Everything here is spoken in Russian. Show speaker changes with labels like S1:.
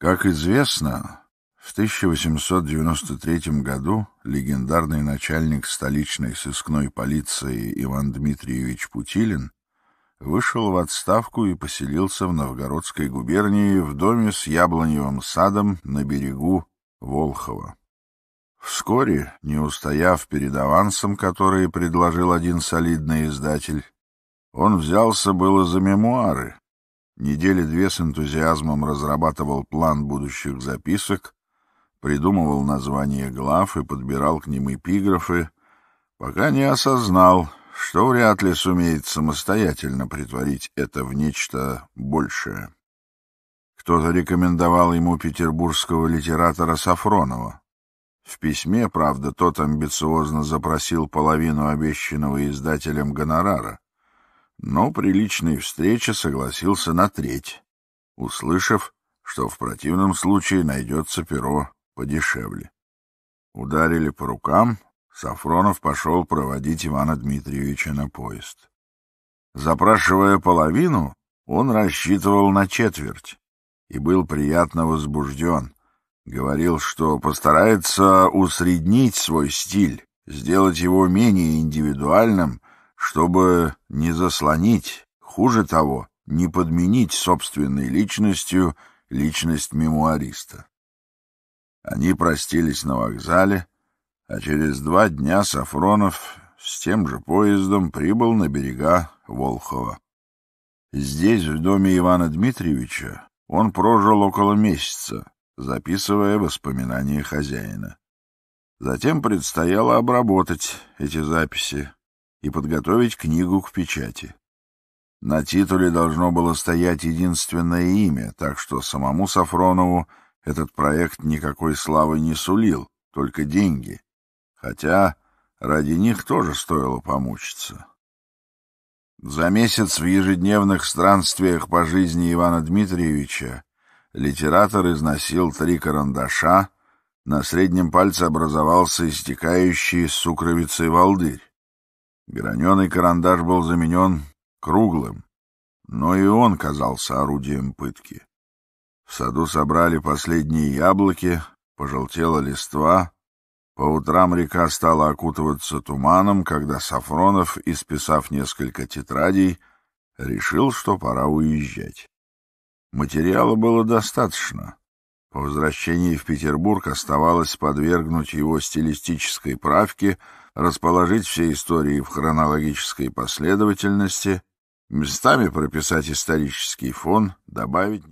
S1: Как известно, в 1893 году легендарный начальник столичной сыскной полиции Иван Дмитриевич Путилин вышел в отставку и поселился в Новгородской губернии в доме с яблоневым садом на берегу Волхова. Вскоре, не устояв перед авансом, который предложил один солидный издатель, он взялся было за мемуары, Недели две с энтузиазмом разрабатывал план будущих записок, придумывал названия глав и подбирал к ним эпиграфы, пока не осознал, что вряд ли сумеет самостоятельно притворить это в нечто большее. Кто-то рекомендовал ему петербургского литератора Сафронова. В письме, правда, тот амбициозно запросил половину обещанного издателем гонорара но при личной встрече согласился на треть, услышав, что в противном случае найдется перо подешевле. Ударили по рукам, Сафронов пошел проводить Ивана Дмитриевича на поезд. Запрашивая половину, он рассчитывал на четверть и был приятно возбужден. Говорил, что постарается усреднить свой стиль, сделать его менее индивидуальным — чтобы не заслонить, хуже того, не подменить собственной личностью личность мемуариста. Они простились на вокзале, а через два дня Сафронов с тем же поездом прибыл на берега Волхова. Здесь, в доме Ивана Дмитриевича, он прожил около месяца, записывая воспоминания хозяина. Затем предстояло обработать эти записи, и подготовить книгу к печати. На титуле должно было стоять единственное имя, так что самому Сафронову этот проект никакой славы не сулил, только деньги. Хотя ради них тоже стоило помучиться. За месяц в ежедневных странствиях по жизни Ивана Дмитриевича литератор износил три карандаша, на среднем пальце образовался истекающий сукровицей волдырь. Граненый карандаш был заменен круглым, но и он казался орудием пытки. В саду собрали последние яблоки, пожелтела листва. По утрам река стала окутываться туманом, когда Сафронов, исписав несколько тетрадей, решил, что пора уезжать. Материала было достаточно. По возвращении в Петербург оставалось подвергнуть его стилистической правке, расположить все истории в хронологической последовательности, местами прописать исторический фон, добавить...